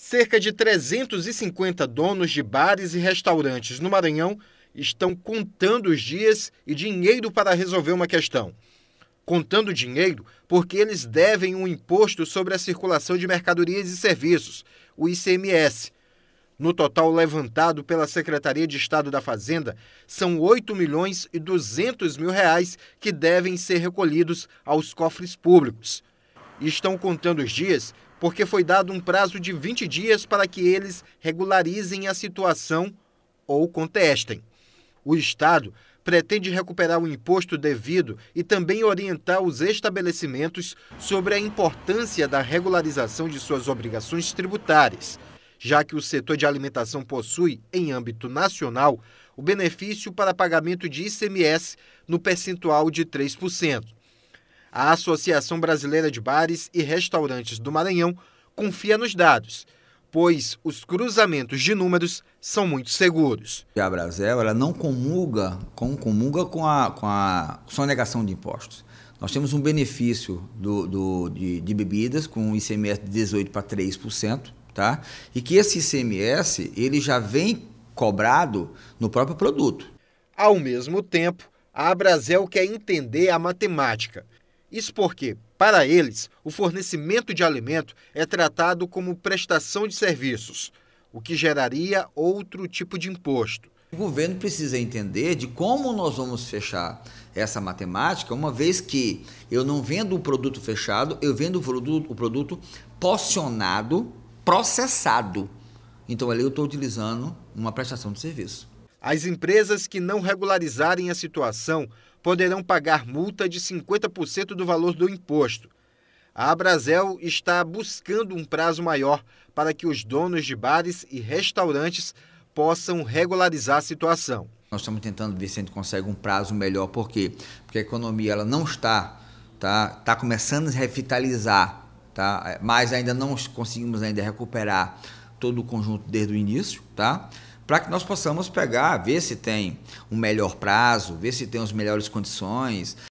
Cerca de 350 donos de bares e restaurantes no Maranhão estão contando os dias e dinheiro para resolver uma questão. Contando dinheiro porque eles devem um imposto sobre a circulação de mercadorias e serviços, o ICMS. No total levantado pela Secretaria de Estado da Fazenda, são 8 milhões e 200 mil reais que devem ser recolhidos aos cofres públicos. estão contando os dias porque foi dado um prazo de 20 dias para que eles regularizem a situação ou contestem. O Estado pretende recuperar o imposto devido e também orientar os estabelecimentos sobre a importância da regularização de suas obrigações tributárias, já que o setor de alimentação possui, em âmbito nacional, o benefício para pagamento de ICMS no percentual de 3%. A Associação Brasileira de Bares e Restaurantes do Maranhão confia nos dados, pois os cruzamentos de números são muito seguros. A Brasel ela não comunga com, comunga com, a, com a sonegação de impostos. Nós temos um benefício do, do de, de, bebidas com ICMS de 18% para 3%, tá? e que esse ICMS ele já vem cobrado no próprio produto. Ao mesmo tempo, a Brasel quer entender a matemática – isso porque, para eles, o fornecimento de alimento é tratado como prestação de serviços, o que geraria outro tipo de imposto. O governo precisa entender de como nós vamos fechar essa matemática, uma vez que eu não vendo o produto fechado, eu vendo o produto, o porcionado, processado. Então ali eu estou utilizando uma prestação de serviço. As empresas que não regularizarem a situação poderão pagar multa de 50% do valor do imposto. A Abrazel está buscando um prazo maior para que os donos de bares e restaurantes possam regularizar a situação. Nós estamos tentando ver se a gente consegue um prazo melhor, por quê? Porque a economia ela não está, tá, tá começando a revitalizar, tá? mas ainda não conseguimos ainda recuperar todo o conjunto desde o início, tá? para que nós possamos pegar, ver se tem um melhor prazo, ver se tem as melhores condições.